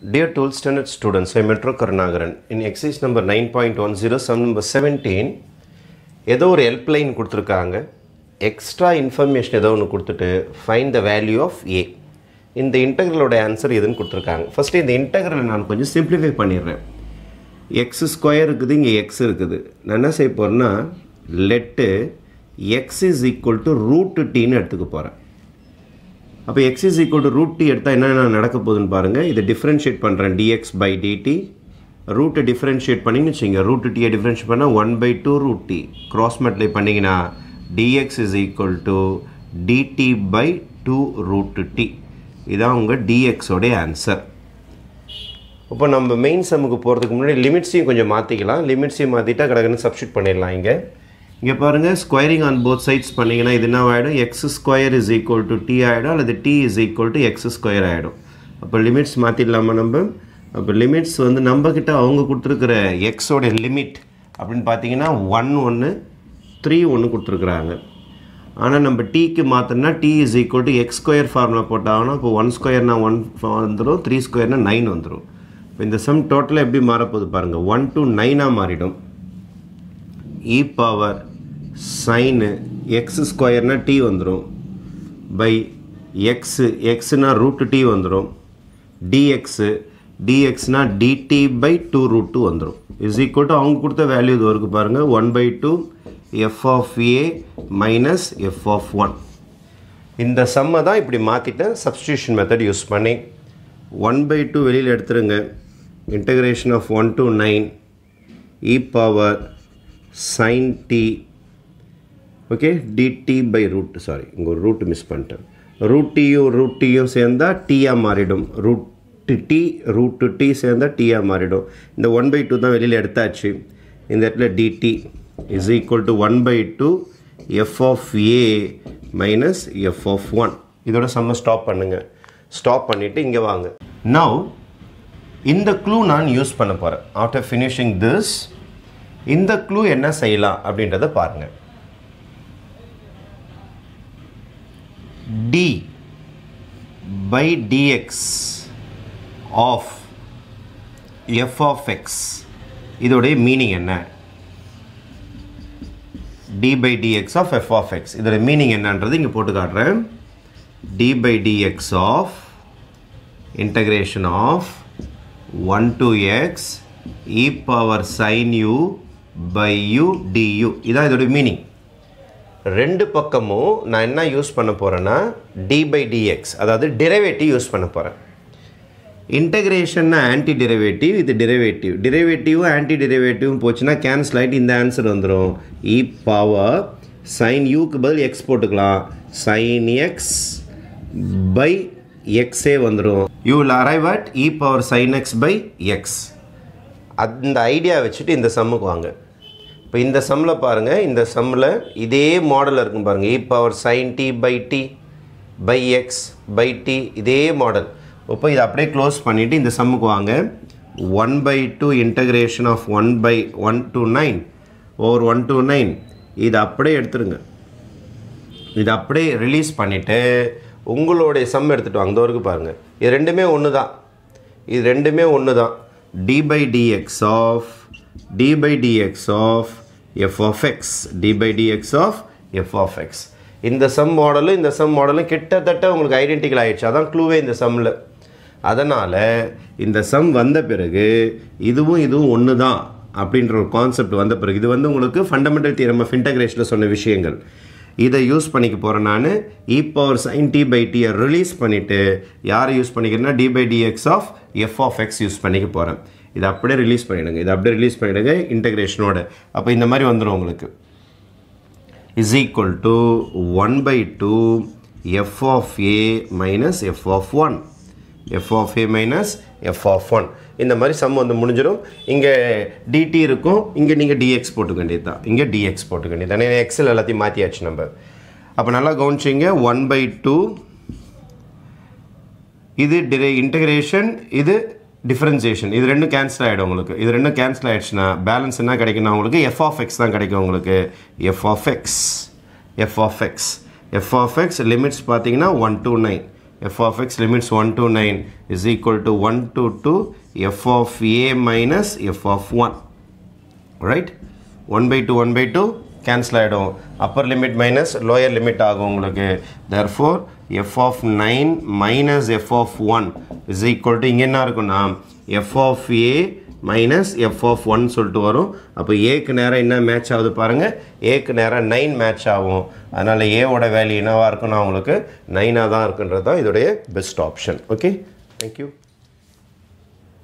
Dear 12th standard students, I am Metro Karnagaran. In exercise number 9.10, sum number 17, ஏதோ ஒரு helpline கொடுத்துருக்காங்க extra information ஏதோ ஒன்று கொடுத்துட்டு find the value of a இந்த இன்டகரலோட ஆன்சர் எதுன்னு கொடுத்துருக்காங்க ஃபஸ்ட்டு இந்த இன்டகரல் நான் கொஞ்சம் சிம்பிளிஃபை பண்ணிடுறேன் எக்ஸ் ஸ்கொயர் இருக்குது இங்கே எக்ஸ் இருக்குது நான் என்ன செய்ய போகிறேன்னா let x is equal to root டீன்னு எடுத்துக்க போகிறேன் அப்போ x is equal to root t எடுத்தால் என்னென்ன நடக்க போகுதுன்னு பாருங்கள் இதை டிஃப்ரென்ஷியேட் பண்ணுறேன் டிஎக்ஸ் பை டிடி ரூட்டை டிஃப்ரென்ஷியேட் பண்ணிங்கன்னு வச்சுங்க ரூட் டியை டிஃப்ரென்ஷியேட் பண்ணால் one by two root t cross multiply பண்ணிங்கன்னா dx is equal to dt by two root t இதான் உங்கள் டிஎக்ஸோடைய ஆன்சர் இப்போ நம்ம மெயின் சம்முக்கு போகிறதுக்கு முன்னாடி லிமிட்ஸையும் கொஞ்சம் மாற்றிக்கலாம் லிமிட்ஸையும் மாற்றிட்டா கடகன்னு சப்ஸ்டியூட் பண்ணிடலாம் இங்கே இங்கே பாருங்கள் ஸ்கொயரிங் ஆன் போத் சைட்ஸ் பண்ணிங்கன்னா இது என்ன ஆகிடும் x square is equal to t ஆகிடும் அல்லது t is equal to x square ஆகிடும் அப்போ லிமிட்ஸ் மாற்றிடலாமா நம்ம அப்போ லிமிட்ஸ் வந்து நம்மக்கிட்ட அவங்க கொடுத்துருக்குற எக்ஸோடைய லிமிட் அப்படின்னு பார்த்தீங்கன்னா ஒன் ஒன்று த்ரீ ஒன்று கொடுத்துருக்குறாங்க ஆனால் நம்ம டீக்கு மாற்றினா t is equal to x square formula போட்டாங்கன்னா இப்போ ஒன் ஸ்கொயர்னா ஒன் வந்துடும் த்ரீ ஸ்கொயர்னால் நைன் வந்துடும் இப்போ இந்த சம் டோட்டலாக எப்படி மாறப்போகுது பாருங்கள் ஒன் டு நைனாக மாறிடும் இ பவர் சைனு எக்ஸ் ஸ்கொயர்னால் டி வந்துடும் பை எக்ஸு எக்ஸுனால் ரூட்டு டி வந்துடும் டிஎக்ஸு டிஎக்ஸ்னால் dt by two root two வந்துடும் இஸ் ஈக்குவல் டு அவங்க கொடுத்த வேல்யூ இது வரைக்கும் பாருங்கள் one by two f of a minus f of one இந்த சம்மை தான் இப்படி மாற்றிட்டேன் சப்ஸ்டியூஷன் மெத்தட் யூஸ் பண்ணி ஒன் பை டூ வெளியில் எடுத்துருங்க integration of one to nine e power sine t okay dt by root sorry இங்கே ஒரு ரூட் மிஸ் பண்ணிட்டேன் ரூட்டியும் ரூட்டியும் சேர்ந்தால் டீயாக மாறிடும் root t root t t டீயாக மாரிடும் இந்த ஒன் பை டூ தான் வெளியில் எடுத்தாச்சு இந்த இடத்துல dt is equal to one by two f of a minus f of one இதோட செம்ம ஸ்டாப் பண்ணுங்கள் ஸ்டாப் பண்ணிவிட்டு இங்கே வாங்க now இந்த க்ளூ நான் யூஸ் பண்ண போகிறேன் ஆஃப்டர் ஃபினிஷிங் திஸ் இந்த க்ளூ என்ன செய்யலாம் அப்படின்றத பாருங்கள் d by dx of f of x இதோடைய மீனிங் என்ன d by dx of f of x இதோட மீனிங் என்னன்றது இங்கே போட்டு காட்டுறேன் d by dx of integration of one two x e power sine u by u du இதான் இதோடைய meaning ரெண்டு பக்கமும் நான் என்ன யூஸ் பண்ண போகிறேன்னா டி பை டிஎக்ஸ் அதாவது டிரைவேட்டிவ் யூஸ் பண்ண போகிறேன் இன்டகிரேஷன்னா ஆன்டி டிரைவேட்டிவ் இது டிரைவேட்டிவ் டிரைவேட்டிவும் ஆன்டி டிரைவேட்டிவும் போச்சுன்னா கேன்சல் ஆகிட்டு இந்த ஆன்சர் வந்துடும் இ e பவர் சைன் யூக்கு பதில் எக்ஸ் போட்டுக்கலாம் சைன் எக்ஸ் பை எக்ஸே வந்துடும் you will arrive at e power sine x by x அந்த ஐடியா வச்சுட்டு இந்த சம்முக்கு வாங்க இப்போ இந்த சம்மில் பாருங்கள் இந்த சம்மில் இதே மாடல் இருக்கும் பாருங்கள் e power sine t by t by x by t இதே மாடல் இப்போ இதை அப்படியே க்ளோஸ் பண்ணிவிட்டு இந்த சம்முக்கு வாங்க one by two integration of one by one two nine over one two nine இது அப்படியே எடுத்துருங்க இது அப்படியே ரிலீஸ் பண்ணிவிட்டு உங்களுடைய சம் எடுத்துகிட்டு வாங்க தோருக்கு பாருங்கள் இது ரெண்டுமே ஒன்று தான் இது ரெண்டுமே ஒன்று தான் d by dx of d by dx of f of x d by dx of f of x இந்த சம் மாடலும் இந்த சம் மாடலும் கிட்டத்தட்ட உங்களுக்கு ஐடென்டிக்கல் ஆகிடுச்சு அதான் க்ளூவே இந்த சம்மில் அதனால் இந்த சம் வந்த பிறகு இதுவும் இதுவும் ஒன்று தான் அப்படின்ற ஒரு கான்செப்ட் வந்த பிறகு இது வந்து உங்களுக்கு ஃபண்டமெண்டல் theorem of integrationல சொன்ன விஷயங்கள் இதை யூஸ் பண்ணிக்க போகிறேன் நான் e e power sine t by டியை ரிலீஸ் பண்ணிவிட்டு யார் யூஸ் பண்ணிக்கிறேன்னா d by dx of f of x use பண்ணிக்க போகிறேன் இதை அப்படியே ரிலீஸ் பண்ணிவிடுங்க இதை அப்படியே ரிலீஸ் பண்ணிவிடுங்க இன்டகிரேஷனோட அப்போ இந்த மாதிரி வந்துடும் உங்களுக்கு is equal to one by two f of a minus f of one f of a minus f of one இந்த மாதிரி சம் வந்து முடிஞ்சிடும் இங்கே டிடி இருக்கும் இங்கே நீங்கள் டிஎக்ஸ் போட்டுக்க வேண்டியது தான் இங்கே டிஎக்ஸ் போட்டுக்க வேண்டியது தான் எக்ஸில் எல்லாத்தையும் மாற்றியாச்சு நம்ம அப்போ நல்லா கவனிச்சிங்க ஒன் பை டூ இது டிரே இன்டகிரேஷன் இது டிஃப்ரென்சியேஷன் இது ரெண்டும் கேன்சல் ஆகிடும் உங்களுக்கு இது ரெண்டும் கேன்சல் ஆகிடுச்சுன்னா பேலன்ஸ் என்ன கிடைக்குன்னா உங்களுக்கு எஃப் ஆஃப் எக்ஸ் தான் கிடைக்கும் உங்களுக்கு f of x f of x f of x limits பார்த்தீங்கன்னா one two nine f of x limits one two nine is equal to one two two f of a minus f of one right one by two one by two cancel ஆகிடும் upper limit minus lower limit ஆகும் உங்களுக்கு therefore f of nine minus f of 1 is equal to இங்கே என்ன இருக்குன்னா f of a minus f of 1 சொல்லிட்டு வரும் அப்போ ஏக்கு நேரம் என்ன மேட்ச் ஆகுது பாருங்கள் ஏக்கு நேரம் நைன் மேட்ச் ஆகும் அதனால் ஏவோட வேலி என்னவாக இருக்குன்னா அவங்களுக்கு நைனாக தான் இருக்குன்றது தான் இதோடைய பெஸ்ட் ஆப்ஷன் ஓகே you